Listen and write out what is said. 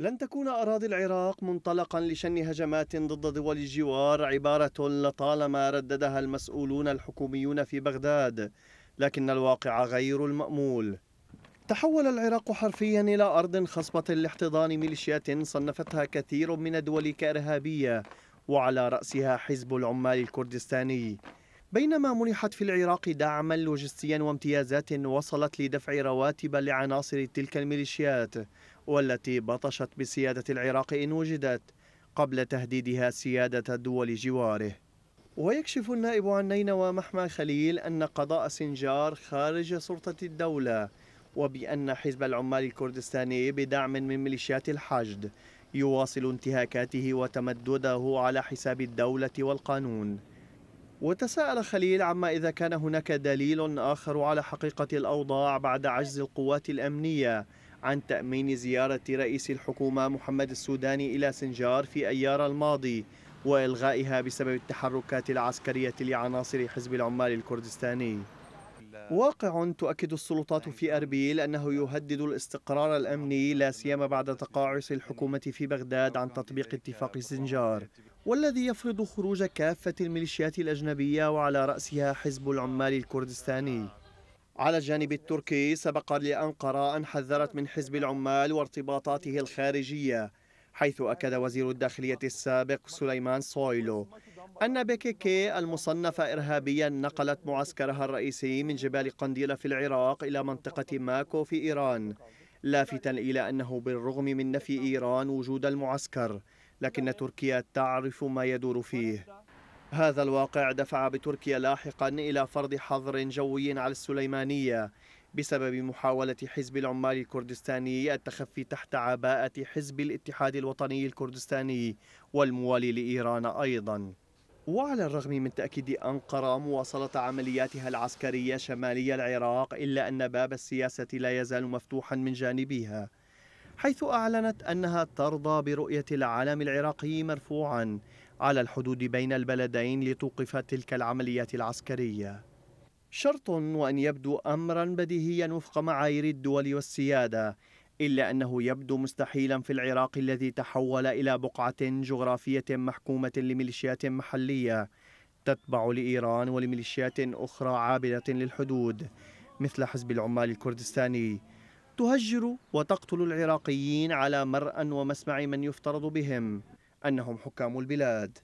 لن تكون أراضي العراق منطلقا لشن هجمات ضد دول الجوار عبارة لطالما رددها المسؤولون الحكوميون في بغداد لكن الواقع غير المأمول تحول العراق حرفيا إلى أرض خصبة لاحتضان ميليشيات صنفتها كثير من الدول كإرهابية وعلى رأسها حزب العمال الكردستاني بينما منحت في العراق دعما لوجستيا وامتيازات وصلت لدفع رواتب لعناصر تلك الميليشيات والتي بطشت بسيادة العراق إن وجدت قبل تهديدها سيادة دول جواره ويكشف النائب عن نينوى محمى خليل أن قضاء سنجار خارج سلطة الدولة وبأن حزب العمال الكردستاني بدعم من ميليشيات الحشد يواصل انتهاكاته وتمدده على حساب الدولة والقانون وتساءل خليل عما إذا كان هناك دليل آخر على حقيقة الأوضاع بعد عجز القوات الأمنية عن تأمين زيارة رئيس الحكومة محمد السوداني إلى سنجار في أيار الماضي وإلغائها بسبب التحركات العسكرية لعناصر حزب العمال الكردستاني واقع تؤكد السلطات في اربيل انه يهدد الاستقرار الامني لا سيما بعد تقاعس الحكومه في بغداد عن تطبيق اتفاق سنجار والذي يفرض خروج كافه الميليشيات الاجنبيه وعلى راسها حزب العمال الكردستاني على الجانب التركي سبق لأنقرة أن حذرت من حزب العمال وارتباطاته الخارجية حيث أكد وزير الداخلية السابق سليمان صويلو أن بيكيكي المصنفة إرهابيا نقلت معسكرها الرئيسي من جبال قنديلة في العراق إلى منطقة ماكو في إيران لافتا إلى أنه بالرغم من نفي إيران وجود المعسكر لكن تركيا تعرف ما يدور فيه هذا الواقع دفع بتركيا لاحقا إلى فرض حظر جوي على السليمانية بسبب محاولة حزب العمال الكردستاني التخفي تحت عباءة حزب الاتحاد الوطني الكردستاني والموالي لإيران أيضا وعلى الرغم من تأكيد أنقرة مواصلة عملياتها العسكرية شمالي العراق إلا أن باب السياسة لا يزال مفتوحا من جانبها حيث أعلنت أنها ترضى برؤية العلم العراقي مرفوعا على الحدود بين البلدين لتوقف تلك العمليات العسكريه شرط وأن يبدو أمرا بديهيا وفق معايير الدول والسيادة إلا أنه يبدو مستحيلا في العراق الذي تحول إلى بقعة جغرافية محكومة لميليشيات محلية تتبع لإيران ولميليشيات أخرى عابرة للحدود مثل حزب العمال الكردستاني تهجر وتقتل العراقيين على مرأى ومسمع من يفترض بهم أنهم حكام البلاد